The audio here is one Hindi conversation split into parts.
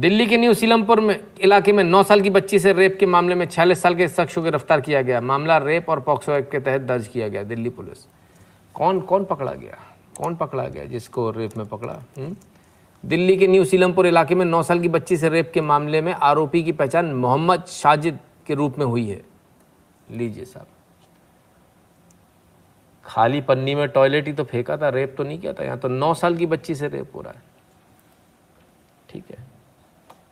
दिल्ली के न्यू सीलमपुर में इलाके में 9 साल की बच्ची से रेप के मामले में 46 साल के शख्स को गिरफ्तार किया गया मामला रेप और पॉक्सो एक्ट के तहत दर्ज किया गया दिल्ली पुलिस कौन कौन पकड़ा गया कौन पकड़ा गया जिसको रेप में पकड़ा हम्म? दिल्ली के न्यू सीलमपुर इलाके में 9 साल की बच्ची से रेप के मामले में आरोपी की पहचान मोहम्मद साजिद के रूप में हुई है लीजिए साहब खाली पन्नी में टॉयलेट ही तो फेंका था रेप तो नहीं किया था यहाँ तो नौ साल की बच्ची से रेप हो रहा है ठीक है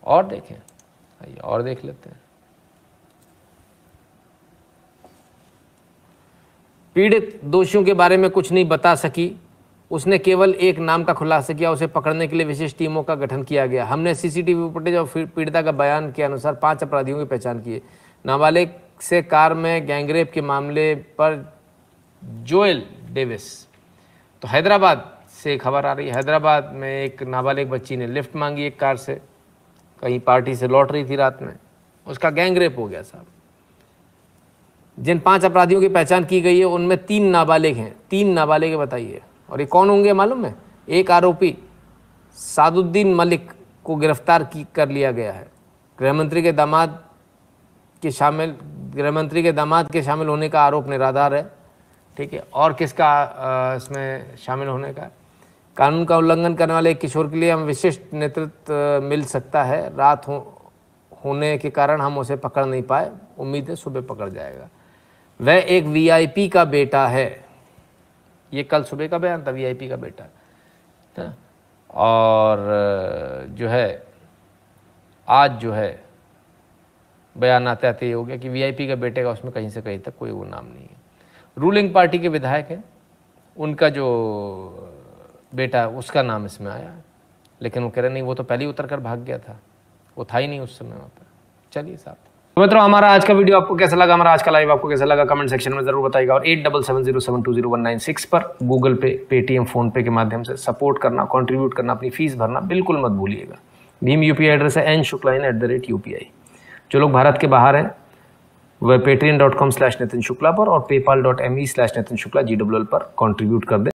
और देखें आइए और देख लेते हैं पीड़ित दोषियों के बारे में कुछ नहीं बता सकी उसने केवल एक नाम का खुलासा किया उसे पकड़ने के लिए विशेष टीमों का गठन किया गया हमने सीसीटीवी फुटेज और पीड़िता का बयान के अनुसार पांच अपराधियों की पहचान की नाबालिग से कार में गैंगरेप के मामले पर जोएल डेविस तो हैदराबाद से खबर आ रही है हैदराबाद में एक नाबालिग बच्ची ने लिफ्ट मांगी एक कार से कहीं पार्टी से लौट रही थी रात में उसका गैंग रेप हो गया साहब जिन पांच अपराधियों की पहचान की गई है उनमें तीन नाबालिग हैं तीन नाबालिग बताइए और ये कौन होंगे मालूम है एक आरोपी सादुद्दीन मलिक को गिरफ्तार की कर लिया गया है गृहमंत्री के दामाद के शामिल गृहमंत्री के दामाद के शामिल होने का आरोप निराधार है ठीक है और किसका इसमें शामिल होने का कानून का उल्लंघन करने वाले किशोर के लिए हम विशिष्ट नेतृत्व मिल सकता है रात हो होने के कारण हम उसे पकड़ नहीं पाए उम्मीद है सुबह पकड़ जाएगा वह एक वीआईपी का बेटा है ये कल सुबह का बयान था वीआईपी का बेटा था? और जो है आज जो है बयान आते आते तो ये हो गया कि वीआईपी का बेटे का उसमें कहीं से कहीं तक कोई वो नाम नहीं है रूलिंग पार्टी के विधायक हैं उनका जो बेटा उसका नाम इसमें आया है लेकिन वो कह रहे नहीं वो तो पहले ही उतर कर भाग गया था वो था ही नहीं उस समय वहाँ पर चलिए साहब तो मित्रों हमारा आज का वीडियो आपको कैसा लगा हमारा आज का लाइव आपको कैसा लगा कमेंट सेक्शन में जरूर बताएगा और eight double seven zero seven two zero one nine six पर Google Pay Paytm PhonePe के माध्यम से सपोर्ट करना कंट्रीब्यूट करना अपनी फीस भरना बिल्कुल मत भूलिएगा भीम यूपीआई एड्रेस है N Shukla in at the rate UPI जो लोग भारत के बाहर हैं वह Paytm dot com slash Nitin Shukla पर और PayPal dot M E slash Nitin Shukla G W L पर कॉन्ट्रीब्यूट कर दें